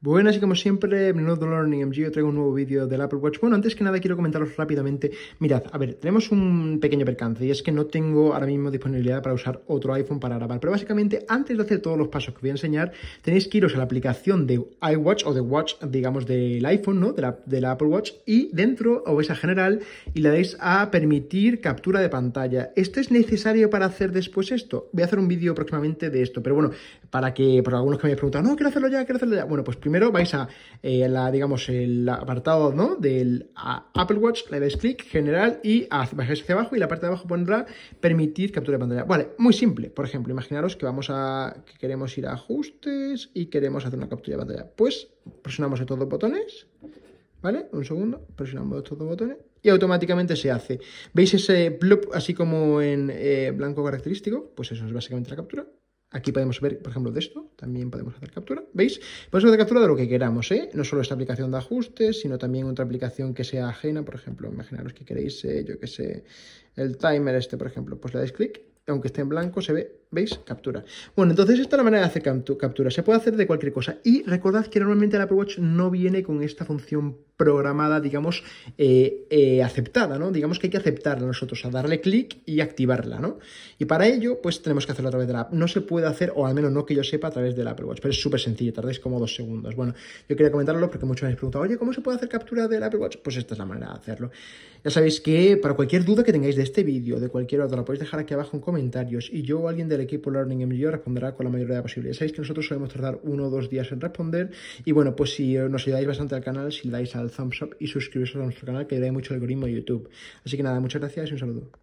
Buenas y como siempre, menudo Learning MG, yo traigo un nuevo vídeo del Apple Watch. Bueno, antes que nada quiero comentaros rápidamente, mirad, a ver, tenemos un pequeño percance y es que no tengo ahora mismo disponibilidad para usar otro iPhone para grabar, pero básicamente antes de hacer todos los pasos que voy a enseñar, tenéis que iros a la aplicación de iWatch o de Watch, digamos, del iPhone, ¿no? De la, Apple Watch y dentro o vais a general y le dais a permitir captura de pantalla. ¿Esto es necesario para hacer después esto? Voy a hacer un vídeo próximamente de esto, pero bueno, para que, por algunos que me habéis preguntado, no, quiero hacerlo ya, quiero hacerlo ya. Bueno, pues Primero vais a, eh, la, digamos, el apartado ¿no? del Apple Watch, le dais clic, general, y hacia, hacia abajo y la parte de abajo pondrá permitir captura de pantalla. Vale, muy simple. Por ejemplo, imaginaros que vamos a que queremos ir a ajustes y queremos hacer una captura de pantalla. Pues presionamos estos dos botones, ¿vale? Un segundo, presionamos estos dos botones y automáticamente se hace. ¿Veis ese bloop así como en eh, blanco característico? Pues eso es básicamente la captura. Aquí podemos ver, por ejemplo, de esto, también podemos hacer captura, ¿veis? Podemos hacer captura de lo que queramos, ¿eh? No solo esta aplicación de ajustes, sino también otra aplicación que sea ajena, por ejemplo, imaginaros que queréis, eh, yo que sé, el timer este, por ejemplo, pues le dais clic, aunque esté en blanco, se ve ¿Veis? Captura. Bueno, entonces esta es la manera de hacer captura. Se puede hacer de cualquier cosa. Y recordad que normalmente el Apple Watch no viene con esta función programada, digamos, eh, eh, aceptada, ¿no? Digamos que hay que aceptarla nosotros, a darle clic y activarla, ¿no? Y para ello, pues tenemos que hacerlo a través de la app. No se puede hacer, o al menos no que yo sepa, a través del Apple Watch, pero es súper sencillo, tardáis como dos segundos. Bueno, yo quería comentarlo porque muchos me han preguntado, oye, ¿cómo se puede hacer captura del Apple Watch? Pues esta es la manera de hacerlo. Ya sabéis que para cualquier duda que tengáis de este vídeo, de cualquier otra, la podéis dejar aquí abajo en comentarios y yo o alguien de equipo Learning MGO responderá con la mayoría de posible. Sabéis que nosotros solemos tardar uno o dos días en responder y bueno, pues si eh, nos ayudáis bastante al canal, si le dais al thumbs up y suscribiros a nuestro canal, que da mucho algoritmo de YouTube. Así que nada, muchas gracias y un saludo.